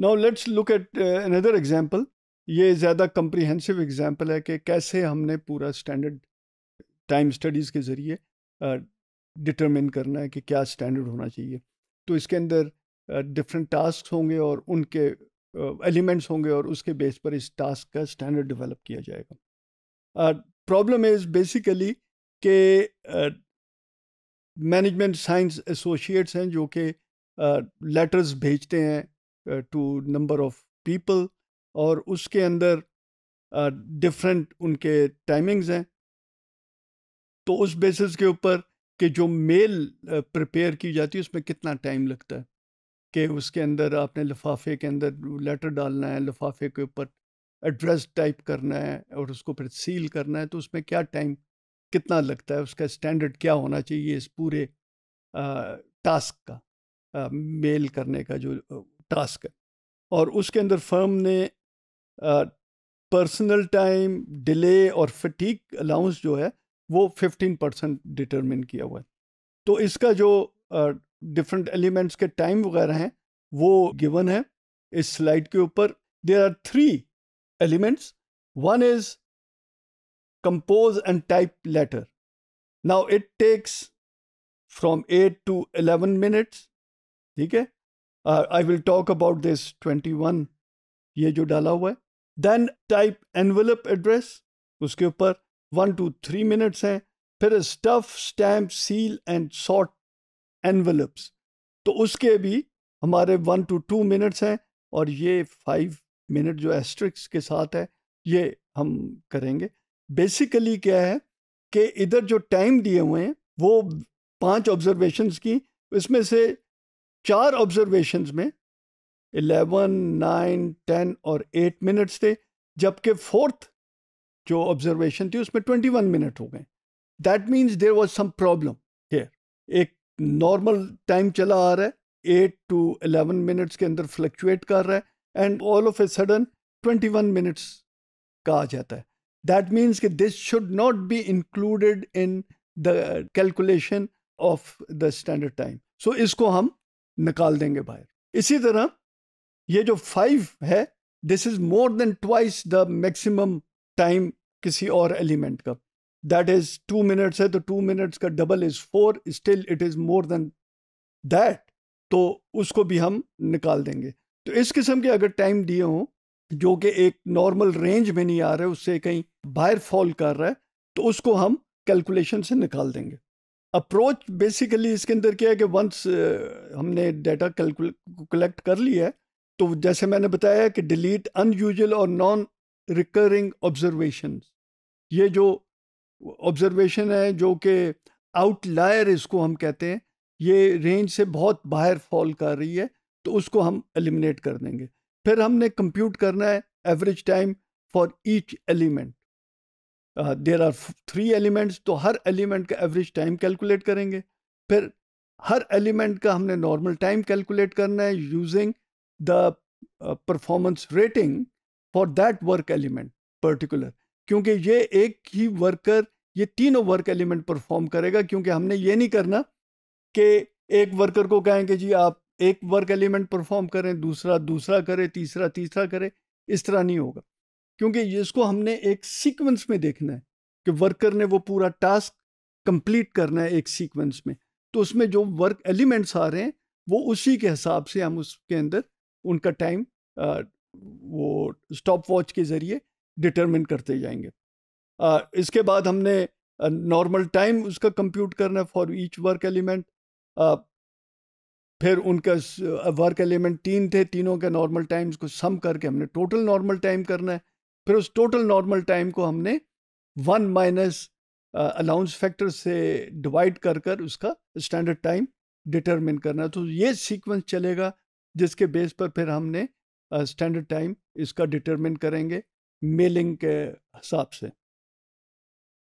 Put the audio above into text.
now let's look at another example ये ज़्यादा comprehensive example है कि कैसे हमने पूरा स्टैंडर्ड टाइम स्टडीज़ के ज़रिए डिटरमिन करना है कि क्या स्टैंडर्ड होना चाहिए तो इसके अंदर डिफरेंट टास्क होंगे और उनके एलिमेंट्स uh, होंगे और उसके बेस पर इस टास्क का स्टैंडर्ड डेवलप किया जाएगा प्रॉब्लम इज़ बेसिकली के मैनेजमेंट साइंस एसोसिएट्स हैं जो कि लेटर्स भेजते हैं टू नंबर ऑफ पीपल और उसके अंदर डिफरेंट uh, उनके टाइमिंग्स हैं तो उस बेसिस के ऊपर कि जो मेल प्रिपेयर की जाती है उसमें कितना टाइम लगता है कि उसके अंदर आपने लिफाफे के अंदर लेटर डालना है लिफाफे के ऊपर एड्रेस टाइप करना है और उसको फिर सील करना है तो उसमें क्या टाइम कितना लगता है उसका स्टैंडर्ड क्या होना चाहिए इस पूरे टास्क का मेल करने का जो टास्क है और उसके अंदर फर्म ने पर्सनल टाइम डिले और फटीक अलाउंस जो है वो 15 परसेंट डिटर्मिन किया हुआ है तो इसका जो डिफरेंट एलिमेंट्स के टाइम वगैरह हैं वो गिवन है इस स्लाइड के ऊपर there are three elements one is compose and type letter now it takes from eight to eleven minutes ठीक है I will talk about this twenty one ये जो डाला हुआ है देन टाइप एनवेलप एड्रेस उसके ऊपर वन टू थ्री मिनट्स हैं फिर stuff stamp seal and sort envelopes तो उसके भी हमारे वन टू टू मिनट्स हैं और ये फाइव मिनट जो एस्ट्रिक्स के साथ है ये हम करेंगे बेसिकली क्या है कि इधर जो टाइम दिए हुए हैं वो पांच ऑब्जर्वेशंस की इसमें से चार ऑब्जर्वेशन में इलेवन नाइन टेन और एट मिनट्स थे जबकि फोर्थ जो ऑब्जर्वेशन थी उसमें ट्वेंटी वन मिनट हो गए that means there was some problem here एक नॉर्मल टाइम चला आ रहा है एट टू एलेवन मिनट्स के अंदर फ्लक्चुएट कर रहा है and all of a sudden twenty one minutes का आ जाता है दैट मीन्स कि this should not be included in the calculation of the standard time so इसको हम निकाल देंगे बाहर इसी तरह ये जो फाइव है this is more than twice the maximum time किसी और एलिमेंट का दैट इज टू मिनट्स है तो टू मिनट्स का double is four still it is more than that तो उसको भी हम निकाल देंगे तो इस किस्म के अगर टाइम दिए हों जो कि एक नॉर्मल रेंज में नहीं आ रहा है उससे कहीं बाहर फॉल कर रहा है तो उसको हम कैलकुलेशन से निकाल देंगे अप्रोच बेसिकली इसके अंदर क्या है कि वंस uh, हमने डाटा कलेक्ट कर लिया है तो जैसे मैंने बताया कि डिलीट अनयूजल और नॉन रिकरिंग ऑब्जर्वेशन ये जो ऑब्जर्वेशन है जो कि आउटलायर इसको हम कहते हैं ये रेंज से बहुत बाहर फॉल कर रही है तो उसको हम एलिमिनेट कर देंगे फिर हमने कंप्यूट करना है average time for each element there are three elements तो हर एलिमेंट का एवरेज टाइम कैलकुलेट करेंगे फिर हर एलिमेंट का हमने नॉर्मल टाइम कैलकुलेट करना है using the performance rating for that work element particular क्योंकि ये एक ही वर्कर ये तीनों वर्क एलिमेंट परफॉर्म करेगा क्योंकि हमने ये नहीं करना कि एक वर्कर को कहेंगे जी आप एक वर्क एलिमेंट परफॉर्म करें दूसरा दूसरा करे तीसरा तीसरा करे इस तरह नहीं होगा क्योंकि इसको हमने एक सीक्वेंस में देखना है कि वर्कर ने वो पूरा टास्क कंप्लीट करना है एक सीक्वेंस में तो उसमें जो वर्क एलिमेंट्स आ रहे हैं वो उसी के हिसाब से हम उसके अंदर उनका टाइम वो स्टॉप वॉच के ज़रिए डिटरमिन करते जाएंगे आ, इसके बाद हमने नॉर्मल टाइम उसका कंप्यूट करना है फॉर ईच वर्क एलिमेंट फिर उनका वर्क एलिमेंट तीन थे तीनों के नॉर्मल टाइम्स को सम करके हमने टोटल नॉर्मल टाइम करना है फिर उस टोटल नॉर्मल टाइम को हमने वन माइनस अलाउंस फैक्टर से डिवाइड कर कर उसका स्टैंडर्ड टाइम डिटरमिन करना तो ये सीक्वेंस चलेगा जिसके बेस पर फिर हमने स्टैंडर्ड uh, टाइम इसका डिटरमिन करेंगे मेलिंग के हिसाब से